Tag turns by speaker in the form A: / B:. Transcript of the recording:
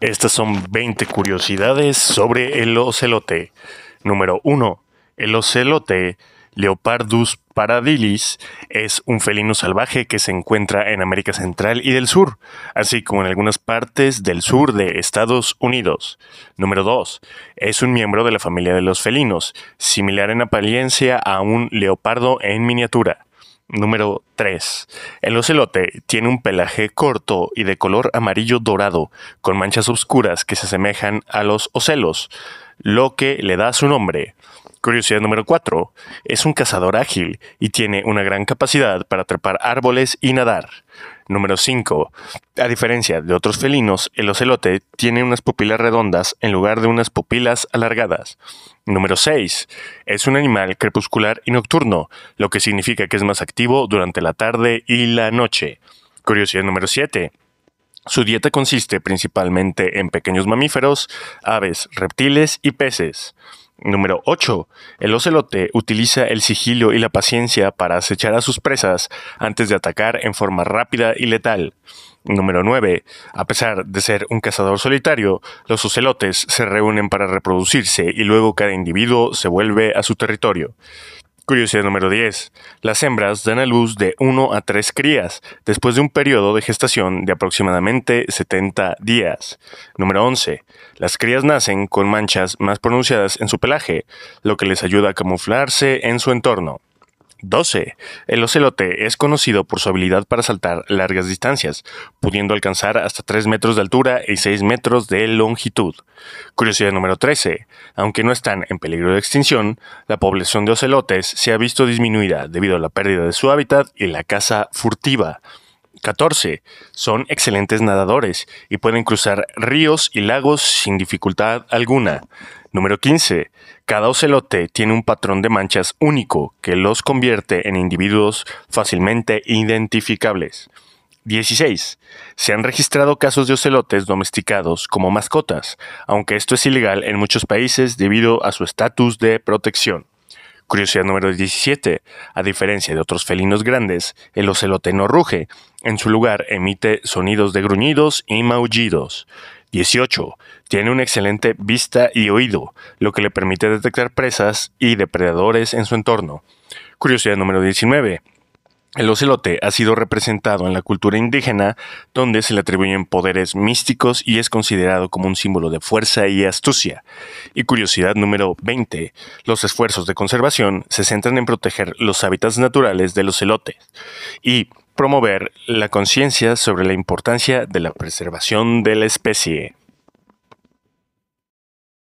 A: Estas son 20 curiosidades sobre el ocelote. Número 1. El ocelote Leopardus paradilis es un felino salvaje que se encuentra en América Central y del Sur, así como en algunas partes del sur de Estados Unidos. Número 2. Es un miembro de la familia de los felinos, similar en apariencia a un leopardo en miniatura. Número 3. El ocelote tiene un pelaje corto y de color amarillo dorado, con manchas oscuras que se asemejan a los ocelos, lo que le da su nombre. Curiosidad número 4. Es un cazador ágil y tiene una gran capacidad para atrapar árboles y nadar. Número 5. A diferencia de otros felinos, el ocelote tiene unas pupilas redondas en lugar de unas pupilas alargadas. Número 6. Es un animal crepuscular y nocturno, lo que significa que es más activo durante la tarde y la noche. Curiosidad número 7. Su dieta consiste principalmente en pequeños mamíferos, aves, reptiles y peces. Número 8. El ocelote utiliza el sigilo y la paciencia para acechar a sus presas antes de atacar en forma rápida y letal. Número 9. A pesar de ser un cazador solitario, los ocelotes se reúnen para reproducirse y luego cada individuo se vuelve a su territorio. Curiosidad número 10. Las hembras dan a luz de 1 a 3 crías después de un periodo de gestación de aproximadamente 70 días. Número 11. Las crías nacen con manchas más pronunciadas en su pelaje, lo que les ayuda a camuflarse en su entorno. 12. El ocelote es conocido por su habilidad para saltar largas distancias, pudiendo alcanzar hasta 3 metros de altura y 6 metros de longitud. Curiosidad número 13. Aunque no están en peligro de extinción, la población de ocelotes se ha visto disminuida debido a la pérdida de su hábitat y la caza furtiva. 14. Son excelentes nadadores y pueden cruzar ríos y lagos sin dificultad alguna. Número 15. Cada ocelote tiene un patrón de manchas único que los convierte en individuos fácilmente identificables. 16. Se han registrado casos de ocelotes domesticados como mascotas, aunque esto es ilegal en muchos países debido a su estatus de protección. Curiosidad número 17. A diferencia de otros felinos grandes, el ocelote no ruge. En su lugar emite sonidos de gruñidos y maullidos. 18. Tiene una excelente vista y oído, lo que le permite detectar presas y depredadores en su entorno. Curiosidad número 19. El ocelote ha sido representado en la cultura indígena, donde se le atribuyen poderes místicos y es considerado como un símbolo de fuerza y astucia. Y curiosidad número 20. Los esfuerzos de conservación se centran en proteger los hábitats naturales del ocelote y promover la conciencia sobre la importancia de la preservación de la especie.